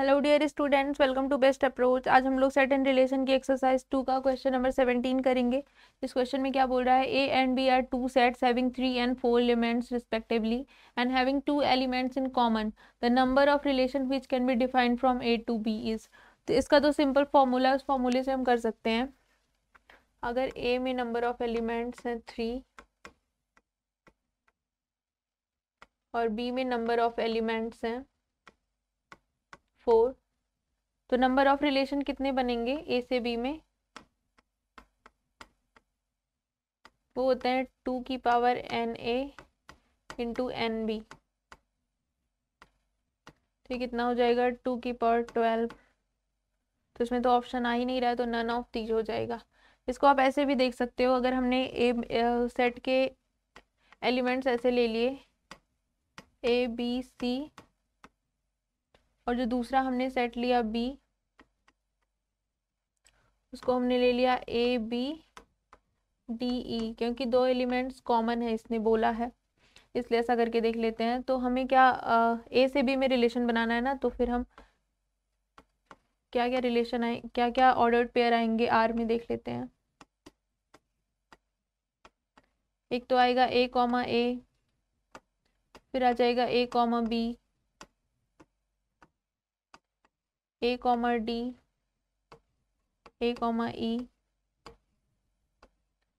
hello dear students welcome to best approach आज हम लोग सेट एंड रिलेशन की एक्सरसाइज टू का क्वेश्चन नंबर सेवेंटीन करेंगे इस क्वेश्चन में क्या बोल रहा है A and B are two sets having three and four elements respectively and having two elements in common the number of relation which can be defined from A to B is तो इसका तो simple formula उस फॉर्मूले से हम कर सकते हैं अगर ए में नंबर ऑफ एलिमेंट्स हैं थ्री और बी में नंबर ऑफ एलिमेंट्स हैं फोर तो नंबर ऑफ रिलेशन कितने बनेंगे ए से बी में वो होते हैं टू की power n A into n B तो कितना हो जाएगा टू की पावर ट्वेल्व तो इसमें तो ऑप्शन आ ही नहीं रहा है तो नन ऑफ तीज हो जाएगा इसको आप ऐसे भी देख सकते हो अगर हमने ए सेट के एलिमेंट्स ऐसे ले लिए ए बी सी और जो दूसरा हमने सेट लिया बी उसको हमने ले लिया ए बी डी ई क्योंकि दो एलिमेंट्स कॉमन है इसने बोला है इसलिए ऐसा करके देख लेते हैं तो हमें क्या ए से बी में रिलेशन बनाना है ना तो फिर हम क्या क्या रिलेशन आए क्या क्या ऑर्डर पेयर आएंगे आर में देख लेते हैं एक तो आएगा ए कॉमा ए फिर आ जाएगा A comma B A comma D A comma E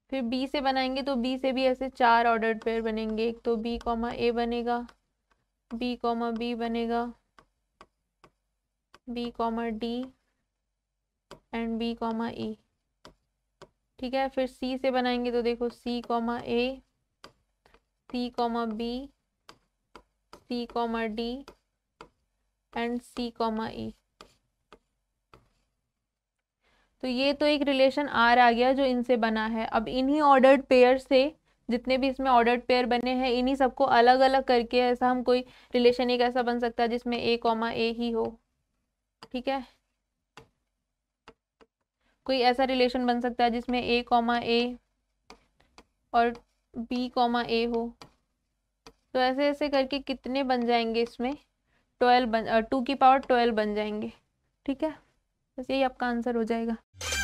फिर बी से बनाएंगे तो बी से भी ऐसे चार ऑर्डर पेयर बनेंगे एक तो बी कॉमा ए बनेगा बी कॉमा बी बनेगा B comma D and B comma E ठीक है फिर सी से बनाएंगे तो देखो C comma A C comma B C comma D and C comma E तो ये तो एक रिलेशन आर आ गया जो इनसे बना है अब इन्हीं ऑर्डर्ड पेयर से जितने भी इसमें ऑर्डर्ड पेयर बने हैं इन्हीं सबको अलग अलग करके ऐसा हम कोई रिलेशन एक ऐसा बन सकता है जिसमें ए कॉमा ए ही हो ठीक है कोई ऐसा रिलेशन बन सकता है जिसमें ए कॉमा ए और बी कॉमा ए हो तो ऐसे ऐसे करके कितने बन जाएंगे इसमें ट्वेल्व बन टू की पावर ट्वेल्व बन जाएंगे ठीक है बस यही आपका आंसर हो जाएगा